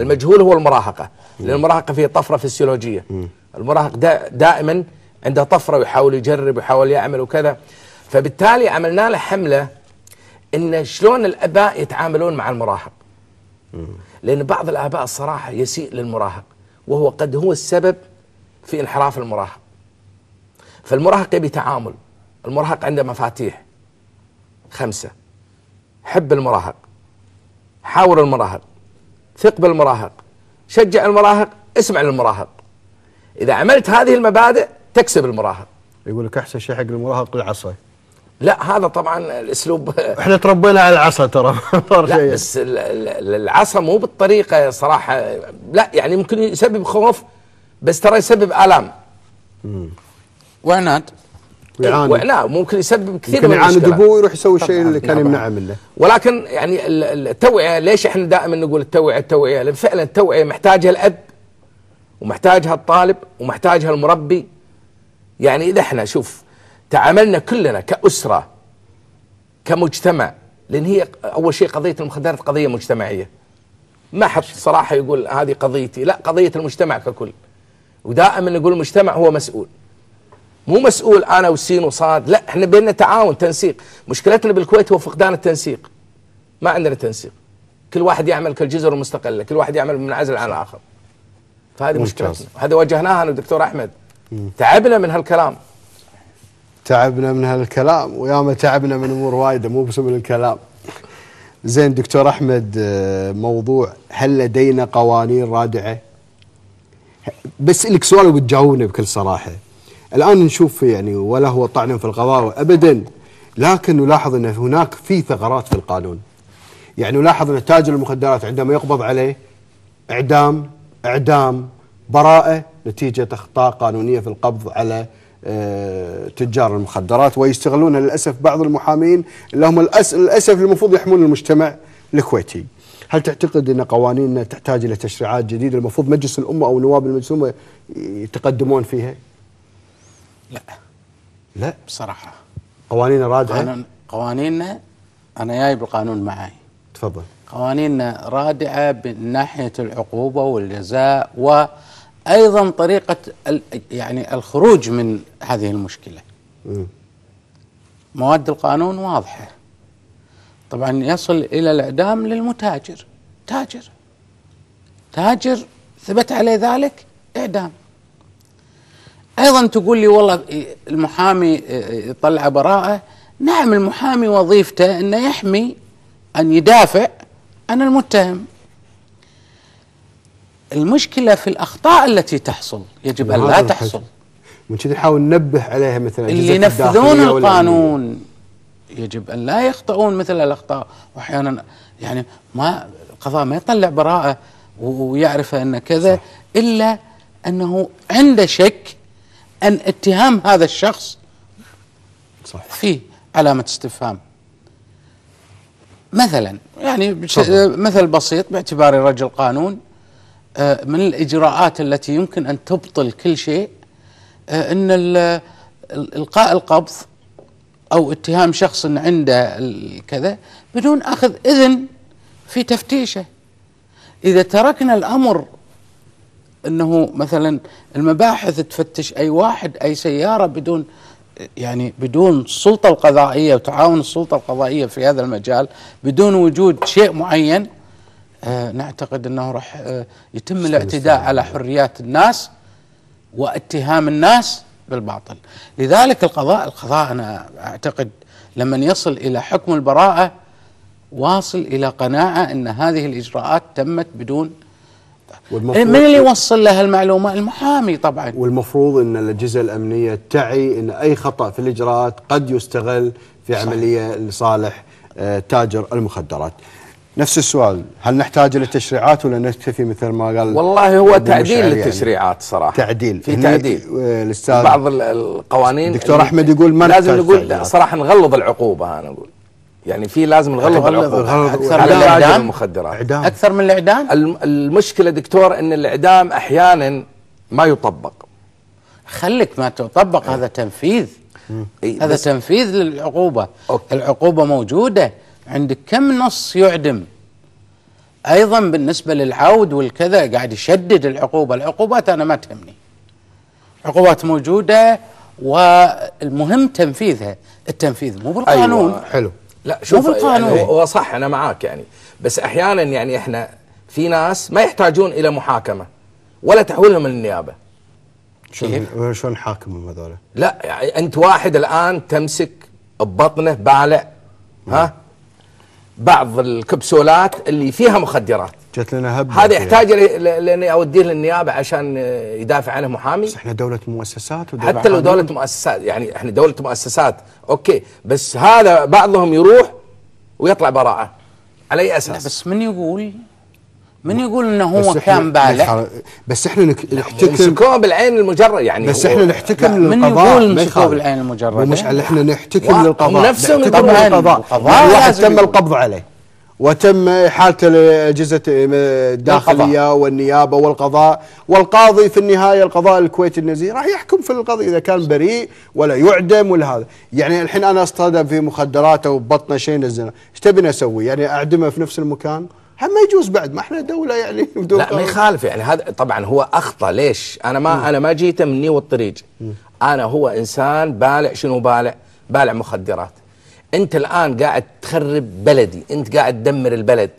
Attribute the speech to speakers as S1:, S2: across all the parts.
S1: المجهول هو المراهقة لأن المراهقة فيها طفرة فسيولوجية المراهق دا دائما عنده طفرة ويحاول يجرب ويحاول يعمل وكذا فبالتالي عملنا له حملة إن شلون الآباء يتعاملون مع المراهق لأن بعض الآباء الصراحة يسيء للمراهق وهو قد هو السبب في انحراف المراهق فالمراهق يبي تعامل المراهق عنده مفاتيح خمسة حب المراهق حاور المراهق ثق بالمراهق شجع المراهق اسمع للمراهق اذا عملت هذه المبادئ تكسب المراهق يقول لك احسن شيء حق المراهق العصا لا هذا طبعا الاسلوب احنا
S2: تربينا على العصا ترى لا بس
S1: العصا مو بالطريقه صراحه لا يعني ممكن يسبب خوف بس ترى يسبب الام وعناد ويعاند إيه، لا ممكن يسبب كثير ممكن من يعاند ابوه يروح يسوي الشيء اللي كان نعم. يمنعه منه ولكن يعني التوعيه ليش احنا دائما نقول التوعيه التوعيه لان فعلا التوعيه محتاجها الاب ومحتاجها الطالب ومحتاجها المربي يعني اذا احنا شوف تعاملنا كلنا كاسره كمجتمع لان هي اول شيء قضيه المخدرات قضيه مجتمعيه ما حد صراحه يقول هذه قضيتي لا قضيه المجتمع ككل ودائما نقول المجتمع هو مسؤول مو مسؤول انا وسين وصاد لا احنا بيننا تعاون تنسيق مشكلتنا بالكويت هو فقدان التنسيق ما عندنا تنسيق كل واحد يعمل كالجزر المستقله كل واحد يعمل منعزل عن الاخر فهذه مشكلتنا هذا واجهناها انا والدكتور احمد مم. تعبنا من هالكلام
S2: تعبنا من هالكلام وياما تعبنا من امور وايده مو بس من الكلام زين دكتور احمد آه، موضوع هل لدينا قوانين رادعه بسالك سؤال وبتجاوبني بكل صراحه الآن نشوف يعني ولا هو طعن في القضاء أبدا لكن نلاحظ أن هناك في ثغرات في القانون يعني نلاحظ أن تاجر المخدرات عندما يقبض عليه إعدام إعدام براءة نتيجة أخطاء قانونية في القبض على آه، تجار المخدرات ويستغلونها للأسف بعض المحامين اللي هم للأسف المفروض يحمون المجتمع الكويتي هل تعتقد ان قوانيننا تحتاج الى تشريعات جديده المفروض مجلس الامه او نواب المجلس الامه يتقدمون فيها؟
S3: لا لا بصراحه قوانين رادعه قانون قوانيننا انا جايب القانون معي تفضل قوانيننا رادعه من ناحيه العقوبه والجزاء وايضا طريقه يعني الخروج من هذه المشكله م. مواد القانون واضحه طبعا يصل الى الاعدام للمتاجر تاجر تاجر ثبت عليه ذلك اعدام ايضا تقول لي والله المحامي يطلع براءه نعم المحامي وظيفته انه يحمي ان يدافع عن المتهم المشكله في الاخطاء التي تحصل يجب ان لا تحصل
S2: من كذا نحاول ننبه عليها
S3: مثلا اللي ينفذون القانون يجب ان لا يخطئون مثل الاخطاء واحيانا يعني ما القضاء ما يطلع براءه ويعرف ان كذا صح. الا انه عنده شك أن اتهام هذا الشخص صح. فيه علامة استفهام مثلا يعني مثل بسيط باعتباري رجل قانون آه، من الإجراءات التي يمكن أن تبطل كل شيء آه، أن إلقاء القبض أو اتهام شخص أن عنده كذا بدون أخذ إذن في تفتيشه إذا تركنا الأمر انه مثلا المباحث تفتش اي واحد اي سياره بدون يعني بدون السلطه القضائيه وتعاون السلطه القضائيه في هذا المجال بدون وجود شيء معين آه نعتقد انه راح آه يتم الاعتداء على حريات الناس واتهام الناس بالباطل لذلك القضاء القضاء انا اعتقد لما يصل الى حكم البراءه واصل الى قناعه ان هذه الاجراءات تمت بدون إيه، من اللي يوصل لها المعلومه المحامي طبعا والمفروض ان الاجهزه
S2: الامنيه تعي ان اي خطا في الاجراءات قد يستغل في صح. عمليه لصالح آه، تاجر المخدرات نفس السؤال هل نحتاج الى تشريعات ولا نكتفي مثل ما قال والله هو تعديل يعني؟ للتشريعات يعني صراحه تعديل في تعديل آه، الاستاذ
S1: بعض القوانين دكتور احمد يقول ما لازم نقول صراحه نغلظ العقوبه انا اقول يعني في لازم نغلظ العقوبه اكثر من الاعدام المخدرات إعدام. اكثر من الاعدام المشكله دكتور ان الاعدام احيانا ما يطبق خليك
S3: ما تطبق هذا تنفيذ هذا تنفيذ للعقوبه أوكي. العقوبه موجوده عندك كم نص يعدم ايضا بالنسبه للعود والكذا قاعد يشدد العقوبه العقوبات انا ما تهمني عقوبات موجوده والمهم تنفيذها التنفيذ مو بالقانون أيوة.
S1: حلو لا شوف يعني هو صح انا معاك يعني بس احيانا يعني احنا في ناس ما يحتاجون الى محاكمه ولا تحويلهم للنيابه شلون شلون نحاكمهم هذول؟ لا يعني انت واحد الان تمسك ببطنه بالع ها نعم. بعض الكبسولات اللي فيها مخدرات جت لنا هبه هذا يحتاج لاني اوديه للنيابه عشان يدافع عنه محامي بس احنا دوله مؤسسات ودولة حتى لو دوله مؤسسات يعني احنا دوله مؤسسات اوكي بس هذا بعضهم يروح ويطلع براءه على اي اساس؟ بس من يقول من يقول انه هو كان بالغ بس احنا نحتكم مسكوه بالعين المجرد يعني بس احنا نحتكم للقضاء من يقول مسكوه بالعين المجرد مش على احنا نحتكم للقضاء نفسهم يقولون القضاء واحد تم
S2: القبض عليه وتم احالته لاجهزه الداخليه والنيابه والقضاء والقاضي في النهايه القضاء الكويتي النزيه راح يحكم في القضيه اذا كان بريء ولا يعدم ولا هذا يعني الحين انا اصطدم في مخدرات او بطنه شيء نزلنا ايش تبي اسوي يعني اعدمه في نفس المكان ما يجوز بعد ما احنا دوله يعني
S1: لا ما يخالف يعني هذا طبعا هو اخطا ليش؟ انا ما مم. انا ما جيته مني والطريق مم. انا هو انسان بالع شنو بالع؟ بالع مخدرات انت الان قاعد تخرب بلدي انت قاعد تدمر البلد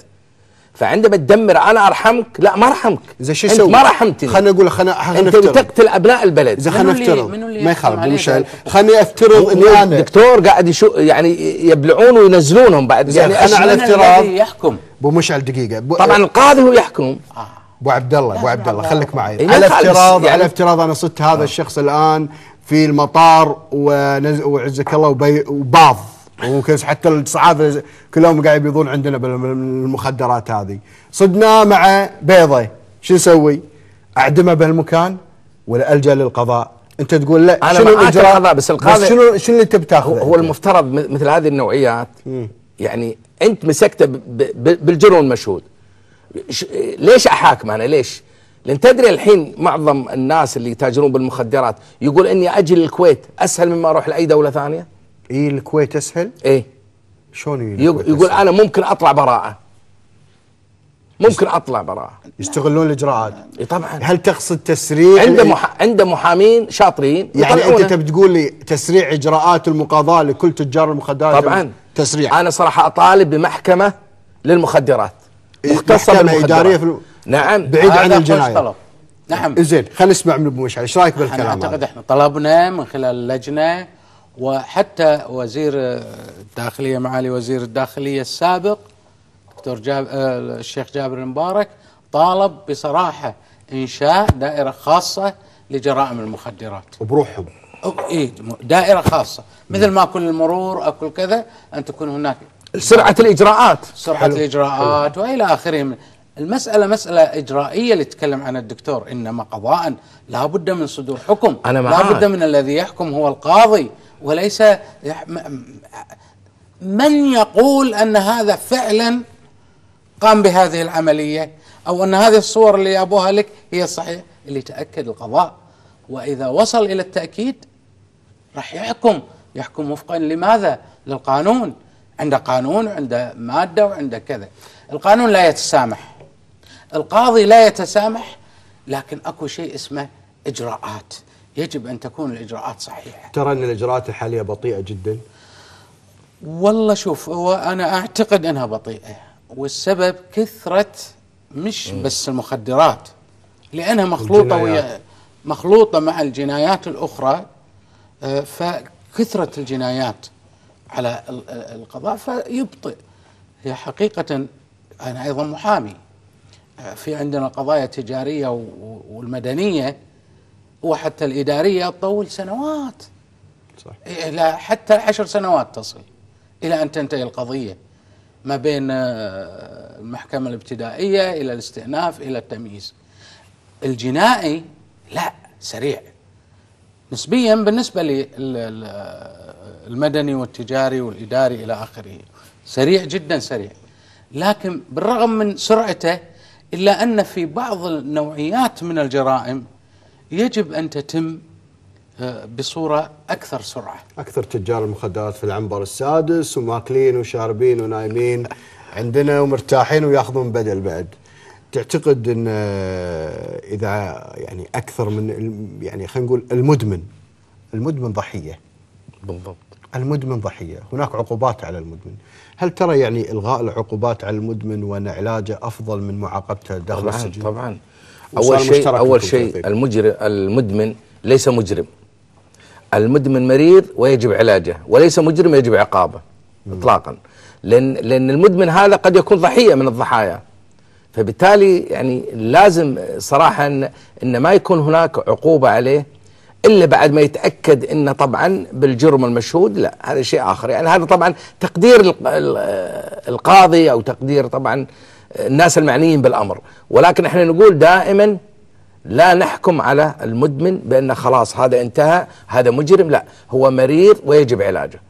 S1: فعندما تدمر انا ارحمك لا ما ارحمك اذا شو يسوي؟ ما رحمتني خليني اقول افترض انت تقتل ابناء البلد زين خليني نفترض ما يخالف مشعل خليني افترض اني انا دكتور قاعد يشو يعني يبلعون وينزلونهم بعد يعني انا على افتراض
S2: يحكم بو مشعل دقيقه بو طبعا القاضي هو يحكم آه. ابو عبد الله ابو عبد الله خليك معي إيه على افتراض يعني على افتراض انا صدت هذا آه. الشخص الان في المطار ونز... وعزك الله وبي... وباض حتى الصحافه كلهم قاعد يبيضون عندنا بالمخدرات هذه صدنا مع بيضه شو نسوي؟ اعدمه بهالمكان ولا الجا للقضاء؟ انت تقول لا أنا شنو الاجراء؟ بس القاضي
S1: شنو شنو اللي انت بتاخذه؟ هو المفترض مثل هذه النوعيات يعني انت مسكته بالجرم المشهود ليش احاكم انا ليش؟ لان تدري الحين معظم الناس اللي يتاجرون بالمخدرات يقول اني اجي للكويت اسهل مما اروح لاي دوله ثانيه؟ اي الكويت اسهل؟ اي شلون يقول أسهل؟ انا ممكن اطلع براءه ممكن اطلع براه يستغلون الاجراءات اي طبعا هل تقصد تسريع عنده مح... عنده محامين شاطرين يعني انت تبي تقول لي تسريع اجراءات المقاضاه لكل تجار المخدرات طبعا تسريع انا صراحه اطالب بمحكمه للمخدرات
S3: إيه، مختصه بالمخدرات اداريه في ال...
S1: نعم بعيد عن الجنايه نعم زين خلينا نسمع من ابو مشعل ايش رايك بالكلام انا اعتقد احنا
S3: طلبنا من خلال اللجنه وحتى وزير الداخليه معالي وزير الداخليه السابق الدكتور جاب آه، الشيخ جابر المبارك طالب بصراحه انشاء دائره خاصه لجرائم المخدرات وبروحهم اي دائره خاصه مثل ما كل المرور اكل كذا ان تكون هناك
S1: سرعه الاجراءات سرعه حلو. الاجراءات
S3: حلو. والى اخره المسألة مسألة إجرائية اللي تكلم عنها الدكتور إنما قضاء لا بد من صدور حكم أنا معاك. لا بد من الذي يحكم هو القاضي وليس يح... من يقول أن هذا فعلا قام بهذه العملية أو أن هذه الصور اللي أبوها لك هي الصحيحة اللي تأكد القضاء وإذا وصل إلى التأكيد راح يحكم يحكم وفقا لماذا للقانون عنده قانون وعنده مادة وعنده كذا القانون لا يتسامح القاضي لا يتسامح لكن أكو شيء اسمه إجراءات يجب أن تكون الإجراءات صحيحة ترى أن الإجراءات الحالية بطيئة جدا والله شوف هو أنا أعتقد أنها بطيئة والسبب كثرة مش بس المخدرات لأنها مخلوطة ويا مخلوطة مع الجنايات الأخرى آه، فكثرة الجنايات على القضاء فيبطئ هي حقيقة أنا أيضا محامي آه، في عندنا قضايا تجارية والمدنية وحتى الإدارية تطول سنوات صح. إلى حتى عشر سنوات تصل إلى أن تنتهي القضية ما بين آه، المحكمة الابتدائية إلى الاستئناف إلى التمييز الجنائي لا سريع نسبيا بالنسبة للمدني والتجاري والإداري إلى آخره سريع جدا سريع لكن بالرغم من سرعته إلا أن في بعض النوعيات من الجرائم يجب أن تتم بصورة أكثر سرعة
S2: أكثر تجار المخدرات في العنبر السادس وماكلين وشاربين ونايمين عندنا ومرتاحين وياخذون بدل بعد تعتقد أن آه، إذا يعني أكثر من يعني خلينا نقول المدمن المدمن ضحية بالضبط المدمن ضحية هناك عقوبات على المدمن هل ترى يعني إلغاء العقوبات على المدمن وأن علاجه أفضل من معاقبته داخل طبعا السجن
S1: طبعا أول شيء أول شيء المجرم المدمن ليس مجرم المدمن مريض ويجب علاجه وليس مجرم يجب عقابه اطلاقا لان لان المدمن هذا قد يكون ضحيه من الضحايا فبالتالي يعني لازم صراحه ان, إن ما يكون هناك عقوبه عليه الا بعد ما يتاكد انه طبعا بالجرم المشهود لا هذا شيء اخر يعني هذا طبعا تقدير القاضي او تقدير طبعا الناس المعنيين بالامر ولكن احنا نقول دائما لا نحكم على المدمن بأن خلاص هذا انتهى هذا مجرم لا هو مريض ويجب علاجه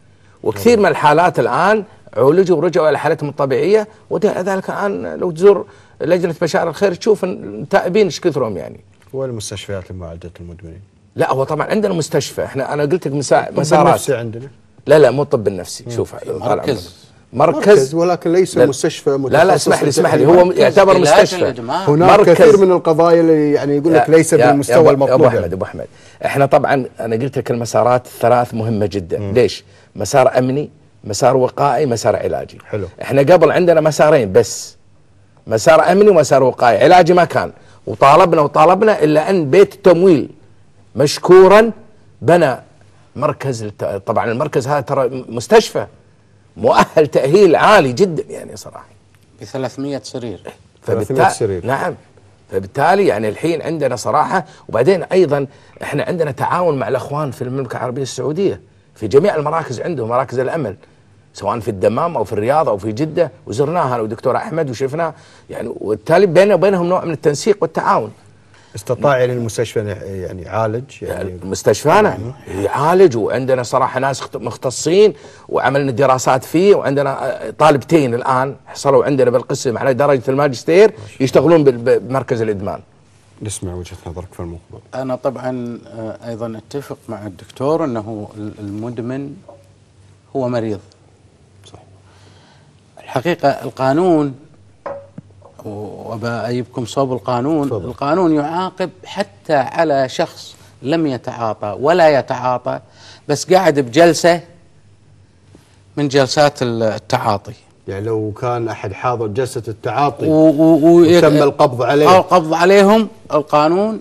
S1: وكثير من الحالات الآن عولجوا ورجعوا إلى حالتهم الطبيعية وذلك الآن لو تزور لجنة مشاعر الخير تشوف تائبين ايش كثرهم يعني والمستشفيات لمعالجة المدمنين لا هو طبعا عندنا مستشفى احنا انا قلت لك مسارات النفسي عندنا لا لا مو الطب النفسي شوف مركز مركز, مركز ولكن ليس لا مستشفى لا لا اسمح لي اسمح لي هو يعتبر مستشفى هناك مركز كثير من
S2: القضايا اللي يعني يقول لك ليس بالمستوى المطلوب ابو احمد
S1: ابو احمد احنا طبعا انا قلت لك المسارات الثلاث مهمه جدا مم. ليش؟ مسار امني مسار وقائي مسار علاجي حلو احنا قبل عندنا مسارين بس مسار امني ومسار وقائي علاجي ما كان وطالبنا وطالبنا الا ان بيت التمويل مشكورا بنى مركز طبعا المركز هذا ترى مستشفى مؤهل تأهيل عالي جدا يعني صراحة ب 300 سرير فبالتالي نعم فبالتالي يعني الحين عندنا صراحة وبعدين أيضا احنا عندنا تعاون مع الأخوان في المملكة العربية السعودية في جميع المراكز عندهم مراكز الأمل سواء في الدمام أو في الرياض أو في جدة وزرناها أنا ودكتور أحمد وشفنا يعني وبالتالي بيننا وبينهم نوع من التنسيق والتعاون استطاع يعني المستشفى يعني يعالج يعني مستشفانا يعني يعالج وعندنا صراحه ناس مختصين وعملنا دراسات فيه وعندنا آه، طالبتين الان حصلوا عندنا بالقسم على درجه الماجستير يشتغلون بمركز الادمان. نسمع وجهه نظرك في الموضوع. انا طبعا آه، ايضا اتفق
S3: مع الدكتور انه المدمن هو مريض. صح. الحقيقه القانون وبأيبكم صوب القانون فضل. القانون يعاقب حتى على شخص لم يتعاطى ولا يتعاطى بس قاعد بجلسة من جلسات التعاطي يعني لو كان أحد حاضر جلسة التعاطي و و وتم القبض عليه أو القبض عليهم القانون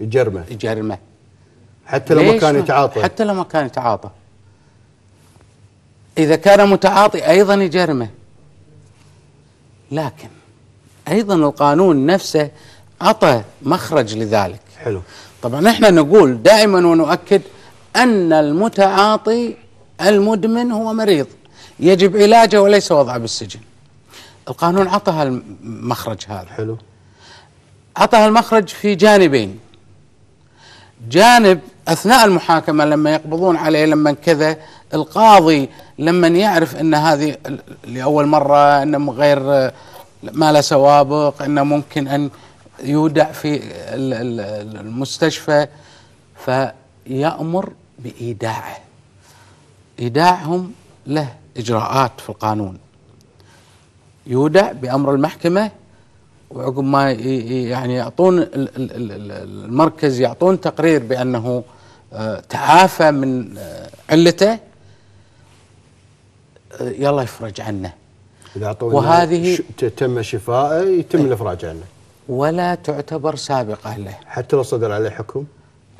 S3: يجرمه يجرمه حتى لو ما كان يتعاطى حتى لو ما كان يتعاطى إذا كان متعاطي أيضا يجرمه لكن ايضا القانون نفسه اعطى مخرج لذلك حلو طبعا احنا نقول دائما ونؤكد ان المتعاطي المدمن هو مريض يجب علاجه وليس وضعه بالسجن القانون اعطى المخرج هذا حلو اعطى المخرج في جانبين جانب اثناء المحاكمه لما يقبضون عليه لما كذا القاضي لما يعرف ان هذه لاول مره انه غير ما له سوابق انه ممكن ان يودع في المستشفى فيامر بايداعه ايداعهم له اجراءات في القانون يودع بامر المحكمه وعقب ما يعني يعطون المركز يعطون تقرير بانه آه، تعافى من آه، علته آه، يلا يفرج عنه إذا وهذه
S2: تم شفائه يتم إيه. الإفراج عنه ولا
S3: تعتبر سابقة له حتى لو صدر عليه حكم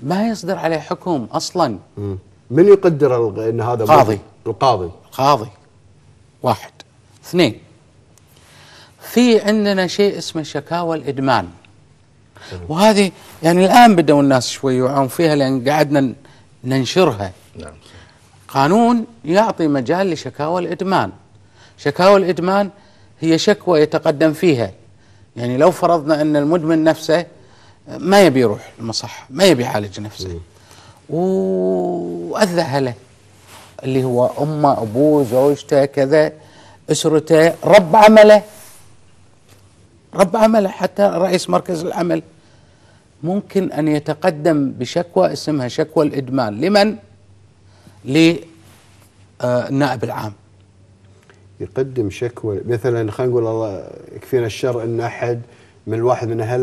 S3: ما يصدر عليه حكم أصلا مم. من يقدر أن هذا قاضي القاضي قاضي واحد اثنين في عندنا شيء اسمه شكاوى الإدمان وهذه يعني الآن بدأوا الناس شوي يوعون فيها لأن قعدنا ننشرها نعم. قانون يعطي مجال لشكاوى الإدمان شكاوى الادمان هي شكوى يتقدم فيها يعني لو فرضنا ان المدمن نفسه ما يبي يروح المصحه ما يبي يعالج نفسه واذى اهله اللي هو امه ابوه زوجته كذا اسرته رب عمله رب عمله حتى رئيس مركز العمل ممكن ان يتقدم بشكوى اسمها شكوى الادمان لمن؟ للنائب العام
S2: يقدم شكوى مثلا خلينا نقول الله يكفينا الشر ان احد من الواحد من اهله